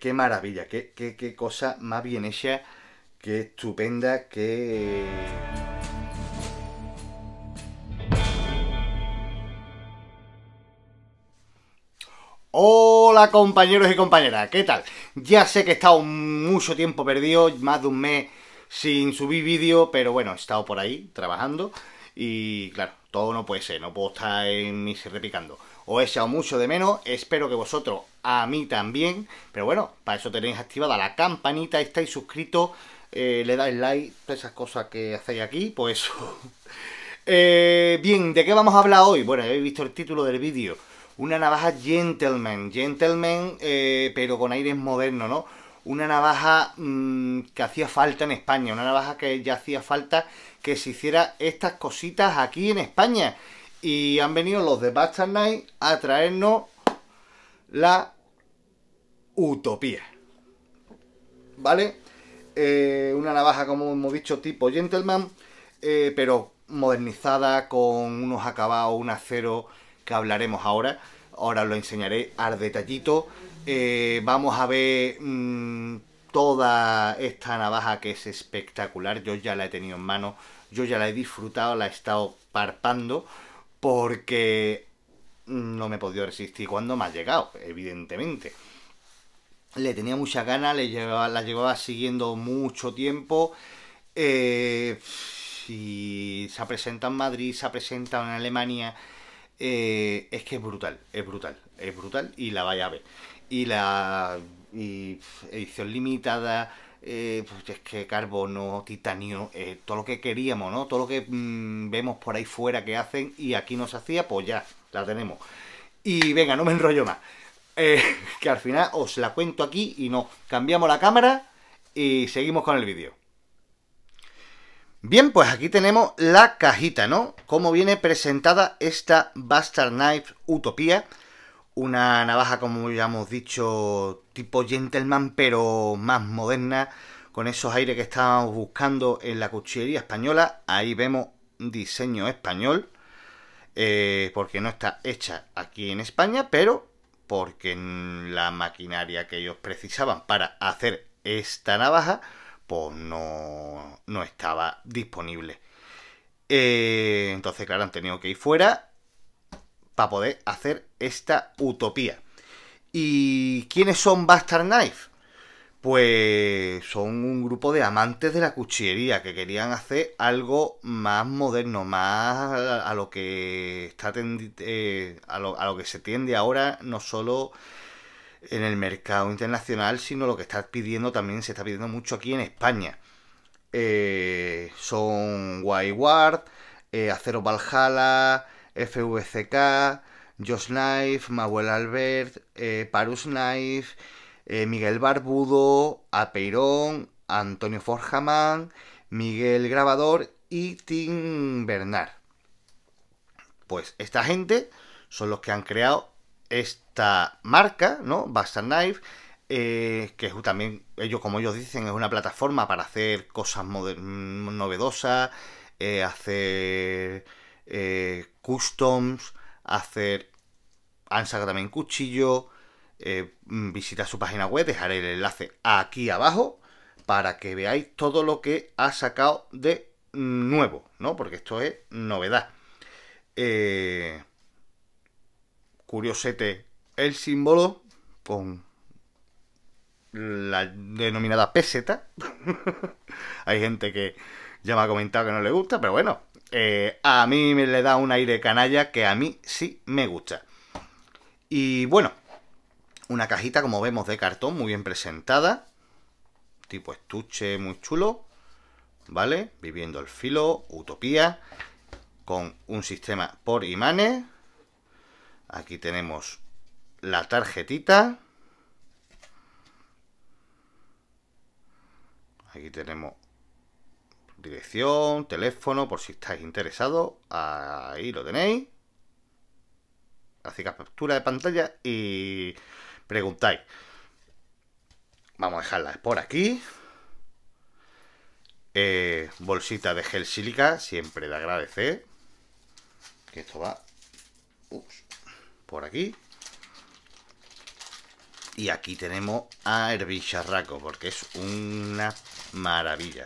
Qué, maravilla, qué, cosa más bien hecha, qué estupenda, qué... Hola compañeros y compañeras, ¿qué tal? Ya sé que he estado mucho tiempo perdido, más de un mes sin subir vídeo, pero bueno, he estado por ahí trabajando y claro, todo no puede ser, no puedo estar en mi repicando o he echado mucho de menos, espero que vosotros a mí también. Pero bueno, para eso tenéis activada la campanita, estáis suscritos, eh, le dais like, todas esas cosas que hacéis aquí, pues eh, bien, ¿de qué vamos a hablar hoy? Bueno, ya habéis visto el título del vídeo. Una navaja gentleman, gentleman, eh, pero con aires moderno, ¿no? Una navaja mm, que hacía falta en España, una navaja que ya hacía falta que se hiciera estas cositas aquí en España y han venido los de Bastard Night a traernos la Utopía. ¿Vale? Eh, una navaja, como hemos dicho, tipo Gentleman, eh, pero modernizada con unos acabados, un acero que hablaremos ahora. Ahora os lo enseñaré al detallito. Eh, vamos a ver mm, toda esta navaja que es espectacular. Yo ya la he tenido en mano, yo ya la he disfrutado, la he estado parpando porque no me he podido resistir cuando me ha llegado, evidentemente. Le tenía mucha ganas, le la llevaba siguiendo mucho tiempo. Eh, se ha presentado en Madrid, se ha presentado en Alemania. Eh, es que es brutal, es brutal, es brutal y la vaya a ver. Y la edición limitada, eh, pues es que carbono, titanio, eh, todo lo que queríamos, ¿no? Todo lo que mm, vemos por ahí fuera que hacen y aquí nos hacía, pues ya, la tenemos. Y venga, no me enrollo más. Eh, que al final os la cuento aquí y nos cambiamos la cámara y seguimos con el vídeo. Bien, pues aquí tenemos la cajita, ¿no? Cómo viene presentada esta Bastard Knife Utopía una navaja, como ya hemos dicho, tipo gentleman, pero más moderna, con esos aires que estábamos buscando en la cuchillería española. Ahí vemos diseño español, eh, porque no está hecha aquí en España, pero porque la maquinaria que ellos precisaban para hacer esta navaja, pues no, estaba disponible. Eh, entonces, claro, han tenido que ir fuera para poder hacer esta utopía. ¿Y quiénes son Bastard Knife? Pues son un grupo de amantes de la cuchillería que querían hacer algo más moderno, más a lo que está eh, a, lo, que se tiende ahora, no solo en el mercado internacional, sino lo que está pidiendo también, se está pidiendo mucho aquí en España. Eh, son ...Waiward... eh, Acero Valhalla, FVCK, Josh Knife, Mahuel Albert, eh, Parus Knife, eh, Miguel Barbudo, Apeirón, Antonio Forjamán, Miguel Grabador y Tim Bernard. Pues esta gente son los que han creado esta marca, ¿no? Bastard Knife, eh, que es también, ellos, como ellos dicen, es una plataforma para hacer cosas mm, novedosas, hacer customs, hacer... Han en también cuchillo. visitar eh, mm, visita su página web, dejaré el enlace aquí abajo para que veáis todo lo que ha sacado de mm, nuevo, ¿no? Porque esto es novedad. Eh, curiosete el símbolo con la denominada peseta. Hay gente que ya me ha comentado que no le gusta, pero bueno, eh, a mí me le da un aire canalla que a mí sí me gusta. Y bueno, una cajita como vemos de cartón muy bien presentada, tipo estuche muy chulo, ¿vale? Viviendo el filo, utopía, con un sistema por imanes. Aquí tenemos la tarjetita. Aquí tenemos dirección, teléfono, por si estáis interesados. Ahí lo tenéis. Hacéis captura de pantalla y preguntáis. Vamos a dejarla por aquí. Eh, bolsita de gel sílica, siempre de agradecer. Que esto va por aquí. Y aquí tenemos a Herbicharraco, porque es una maravilla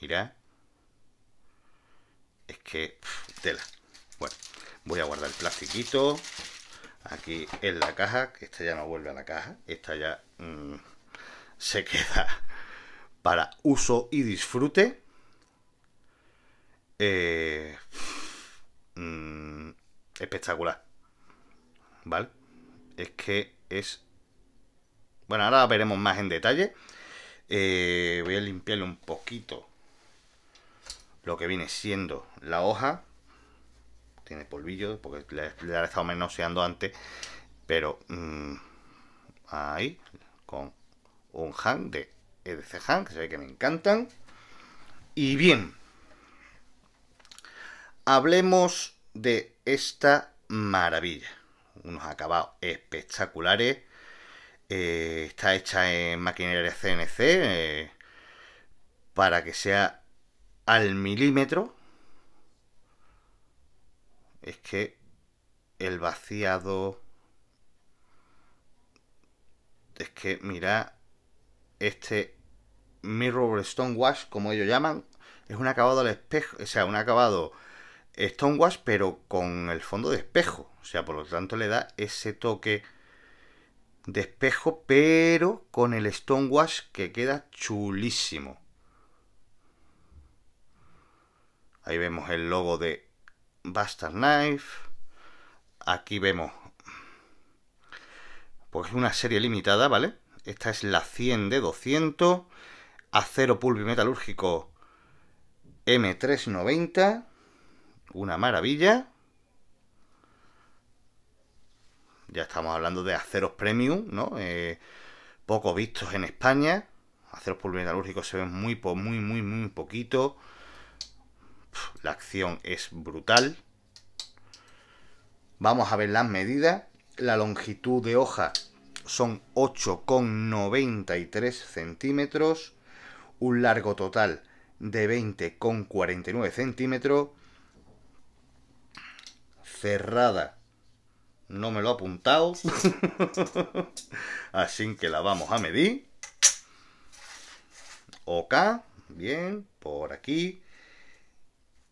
mira Es que... tela. Bueno, voy a guardar el plastiquito. Aquí en la caja, que esta ya no vuelve a la caja. Esta ya mm, se queda para uso y disfrute. Eh, mm, espectacular. ¿Vale? Es que es... Bueno, ahora veremos más en detalle. Eh, voy a limpiarle un poquito lo que viene siendo la hoja. Tiene polvillo, porque la, ha he estado menoseando antes. Pero mm, ahí, con un hang de EDC hang, que se ve que me encantan. Y bien, hablemos de esta maravilla. Unos acabados espectaculares. Eh, está hecha en maquinaria CNC eh, para que sea al milímetro, es que el vaciado... Es que mira este Mirror stone wash como ellos llaman, es un acabado al espejo, o sea, un acabado wash pero con el fondo de espejo. O sea, por lo tanto le da ese toque de espejo, pero con el stone wash que queda chulísimo. Ahí vemos el logo de Bastard Knife. Aquí vemos pues una serie limitada, ¿vale? Esta es la 100 de 200, acero pulvimetalúrgico M390, una maravilla. Ya estamos hablando de aceros premium, ¿no? Eh, poco vistos en España. Aceros pulvimetalúrgicos se ven muy, muy, muy, muy poquito la acción es brutal. Vamos a ver las medidas. La longitud de hoja son 8,93 centímetros. Un largo total de 20,49 centímetros. Cerrada. No me lo ha apuntado. Así que la vamos a medir. OK. Bien. Por aquí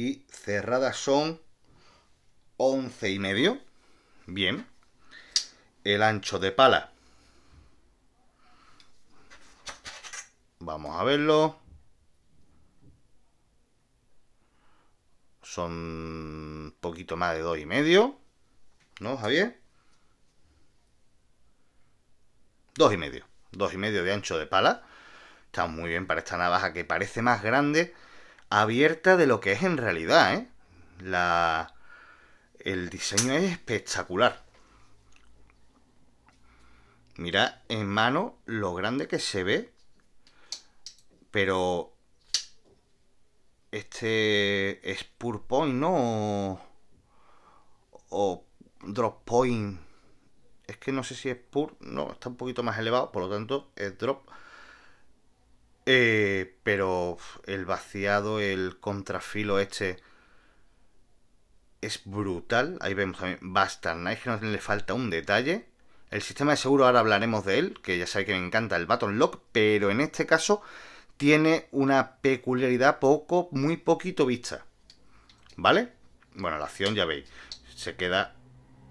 y cerradas son 11 y medio. Bien. El ancho de pala. Vamos a verlo. Son un poquito más de 2 y medio. ¿No, Javier? Dos y medio. Dos y medio de ancho de pala. Está muy bien para esta navaja que parece más grande abierta de lo que es en realidad, ¿eh? La... El diseño es espectacular. Mira en mano lo grande que se ve. Pero... Este es Pure Point, ¿no? O, Drop Point. Es que no sé si es pur. No, está un poquito más elevado. Por lo tanto, es Drop. Eh, pero el vaciado, el contrafilo este es brutal. Ahí vemos también Bastard que no le falta un detalle. El sistema de seguro, ahora hablaremos de él, que ya sabéis que me encanta el Baton Lock, pero en este caso tiene una peculiaridad poco, muy poquito vista. ¿Vale? Bueno, la acción ya veis, se queda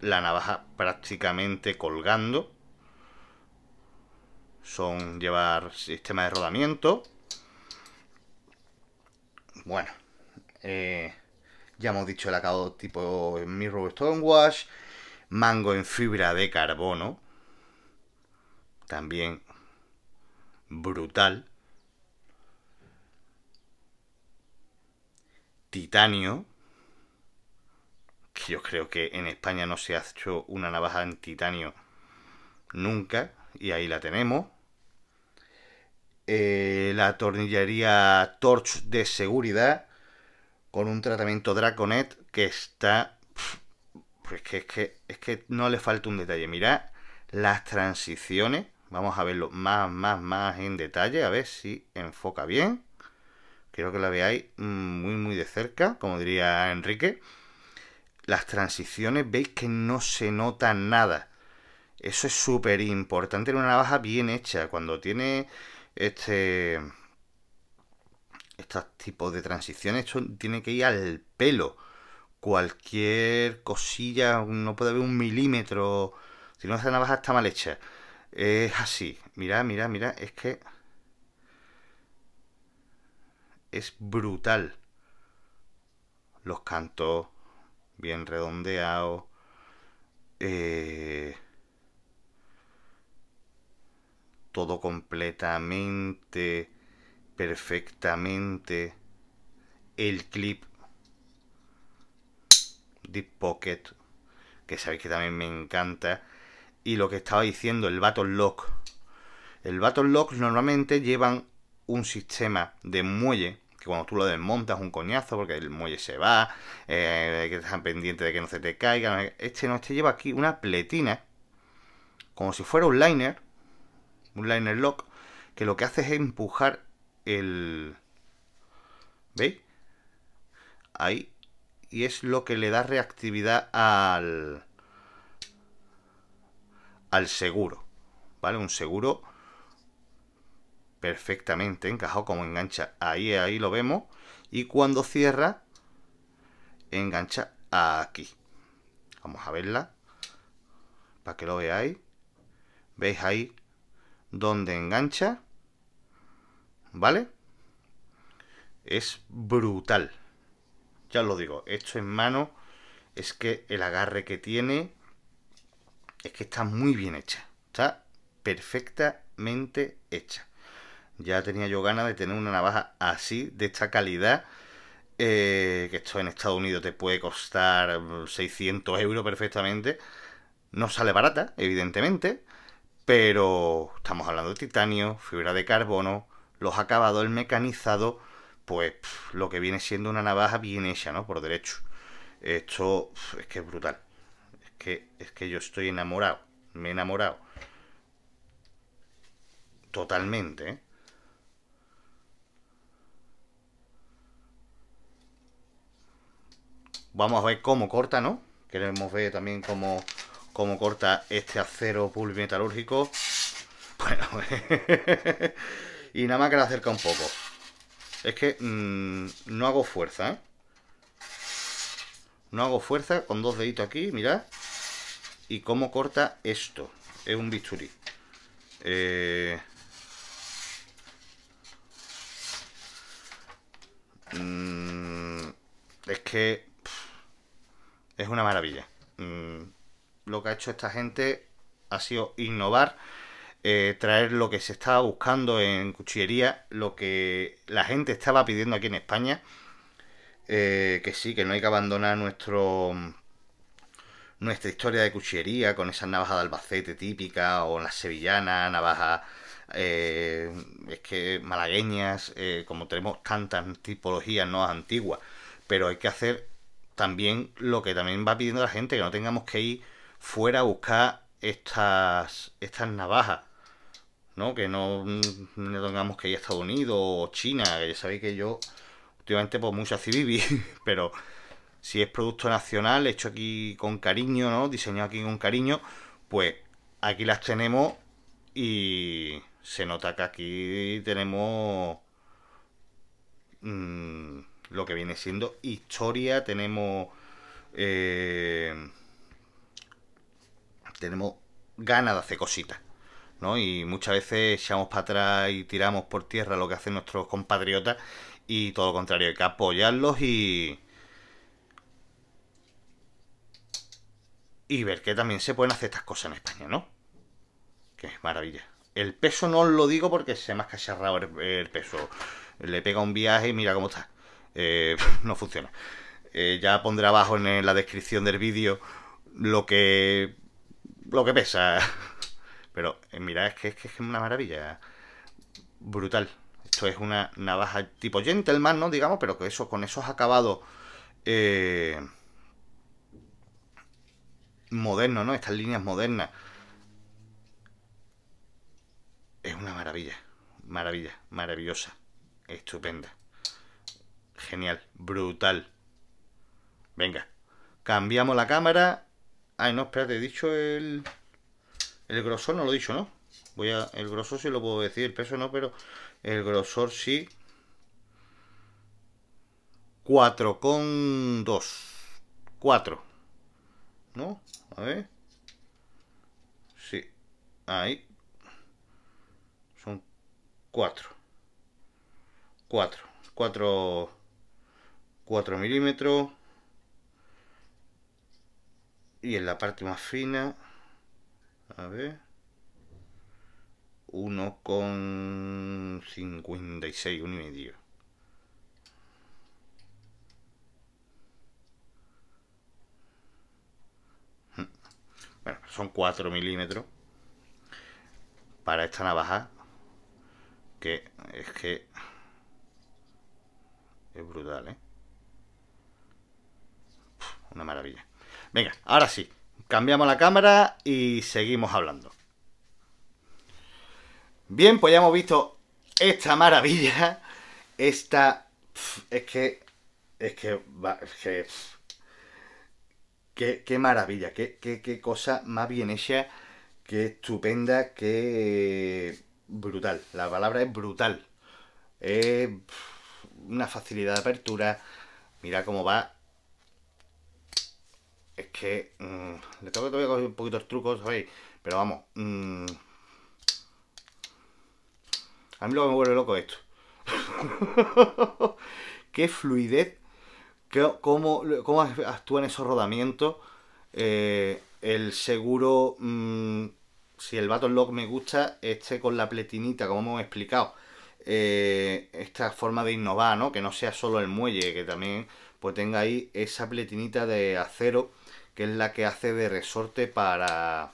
la navaja prácticamente colgando son llevar sistema de rodamiento. Bueno, eh, ya hemos dicho el acabado tipo Mirror Stonewash, mango en fibra de carbono, también brutal. Titanio, que yo creo que en España no se ha hecho una navaja en titanio nunca, y ahí la tenemos. Eh, la tornillería Torch de seguridad con un tratamiento Draconet que está... Pues que, es, que, es que no le falta un detalle. Mirad las transiciones. Vamos a verlo más, más, más en detalle. A ver si enfoca bien. Quiero que la veáis muy, muy de cerca, como diría Enrique. Las transiciones, veis que no se nota nada. Eso es súper importante en una navaja bien hecha. Cuando tiene este estos tipos de transiciones, esto tiene que ir al pelo. Cualquier cosilla, no puede haber un milímetro. Si no, hace navaja está mal hecha. Es así. mira mira mira Es que. Es brutal. Los cantos. Bien redondeados. Eh todo completamente, perfectamente. El clip Deep Pocket, que sabéis que también me encanta. Y lo que estaba diciendo, el Battle Lock. El Battle Lock normalmente llevan un sistema de muelle que cuando tú lo desmontas un coñazo porque el muelle se va, eh, que están pendiente de que no se te caiga. Este no, este lleva aquí una pletina como si fuera un liner un liner lock, que lo que hace es empujar el... ¿Veis? Ahí. Y es lo que le da reactividad al... al seguro. ¿Vale? Un seguro perfectamente encajado como engancha. Ahí, ahí lo vemos. Y cuando cierra, engancha aquí. Vamos a verla. Para que lo veáis. ¿Veis ahí? donde engancha, ¿vale? Es brutal. Ya os lo digo, esto en mano es que el agarre que tiene es que está muy bien hecha. Está perfectamente hecha. Ya tenía yo ganas de tener una navaja así, de esta calidad. Eh, que esto en Estados Unidos te puede costar 600 mm, euros perfectamente. No sale barata, evidentemente pero estamos hablando de titanio, fibra de carbono, los acabados, el mecanizado, pues lo que viene siendo una navaja bien hecha, ¿no? Por derecho. Esto es que es brutal. Es que, es que yo estoy enamorado, me he enamorado. Totalmente, ¿eh? Vamos a ver cómo corta, ¿no? Queremos ver también cómo cómo corta este acero pulvimetalúrgico. Bueno, y nada más que la acerca un poco. Es que mm, no hago fuerza, ¿eh? No hago fuerza con dos deditos aquí, mirad. Y cómo corta esto. Es un bisturí. Eh, mm, es que es una maravilla. Mmm lo que ha hecho esta gente ha sido innovar, eh, traer lo que se estaba buscando en cuchillería, lo que la gente estaba pidiendo aquí en España. Eh, que sí, que no hay que abandonar nuestro nuestra historia de cuchillería con esas navajas de Albacete típica o las sevillanas, navajas eh, es que malagueñas, como tenemos tantas tipologías no antiguas, pero hay que hacer también lo que también va pidiendo la gente, que no tengamos que ir fuera a buscar estas, estas navajas. ¿no? Que no, mm, no tengamos que ir a Estados Unidos o China, que ya sabéis que yo últimamente pues mucho viví, pero si es producto nacional, hecho aquí con cariño, ¿no? Diseñado aquí con cariño, pues aquí las tenemos y se nota que aquí tenemos mm, lo que viene siendo historia, tenemos eh, tenemos ganas de hacer cositas. ¿no? Y muchas veces echamos para atrás y tiramos por tierra lo que hacen nuestros compatriotas y todo lo contrario, hay que apoyarlos y... Y ver que también se pueden hacer estas cosas en España, ¿no? Que es maravilla. El peso no os lo digo porque se me ha cacharrado el, peso. Le pega un viaje y mira cómo está. Eh, no funciona. Eh, ya pondré abajo en la descripción del vídeo lo que lo que pesa. Pero eh, mirad, es que, es que es una maravilla. Brutal. Esto es una navaja tipo gentleman, ¿no? Digamos, pero que eso con esos acabados eh, modernos, ¿no? Estas líneas modernas. Es una maravilla. Maravilla. Maravillosa. Estupenda. Genial. Brutal. Venga. Cambiamos la cámara Ay, no, espérate, he dicho el... El grosor no lo he dicho, ¿no? Voy a... El grosor sí lo puedo decir, el peso no, pero... El grosor sí... 4,2. 4. ¿No? A ver. Sí. Ahí. Son 4. 4. 4. 4 milímetros y en la parte más fina a ver 1,56 cincuenta y medio bueno son 4 milímetros para esta navaja que es que es brutal ¿eh? una maravilla Venga, ahora sí, cambiamos la cámara y seguimos hablando. Bien, pues ya hemos visto esta maravilla, esta... Es que... Es que... Es que Qué, maravilla, qué, qué, cosa más bien hecha, qué estupenda, qué brutal. La palabra es brutal. Es una facilidad de apertura. Mira cómo va es que mm, le tengo que todavía coger un poquito de trucos, ¿sabéis? Pero vamos, mm, a mí lo que me vuelve loco esto. qué fluidez, cómo, actúan esos rodamientos. Eh, el seguro, mm, si el Battle Lock me gusta, este con la pletinita, como hemos explicado. Eh, esta forma de innovar, ¿no? Que no sea solo el muelle, que también pues tenga ahí esa pletinita de acero que es la que hace de resorte para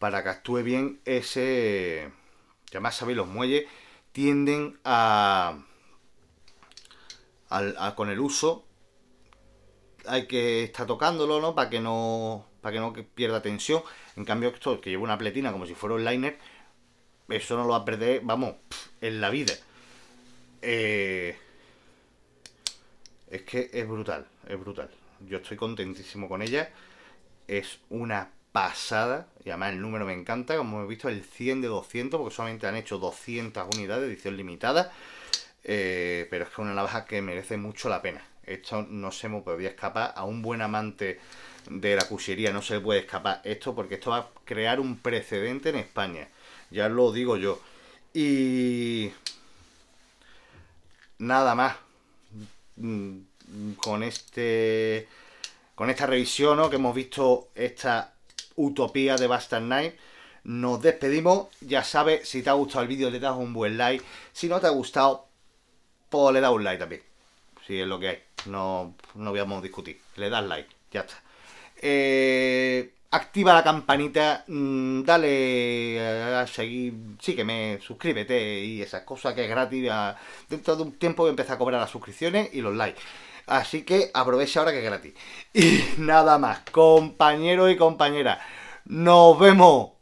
para que actúe bien ese más sabéis los muelles tienden a, con el uso hay que estar tocándolo no para que no para que no pierda tensión en cambio esto que lleva una pletina como si fuera un liner eso no lo va a perder vamos en la vida eh, es que es brutal es brutal yo estoy contentísimo con ella. Es una pasada, y además el número me encanta, como hemos visto, el 100 de 200, porque solamente han hecho 200 unidades de edición limitada, eh, pero es que es una navaja que merece mucho la pena. Esto no se me podía escapar, a un buen amante de la cuchillería no se le puede escapar esto, porque esto va a crear un precedente en España, ya lo digo yo. Y... Nada más. Mm, con este con esta revisión o que hemos visto esta utopía de Bastard Night nos despedimos ya sabes si te ha gustado el vídeo le das un buen like si no te ha gustado pues le das un like también si es lo que hay no, no a discutir le das like ya está eh, activa la campanita mm, dale a seguir sígueme suscríbete y esas cosas que es gratis dentro de un tiempo voy a empezar a cobrar las suscripciones y los likes Así que aprovecha ahora que es gratis. Y nada más, compañeros y compañeras. Nos vemos.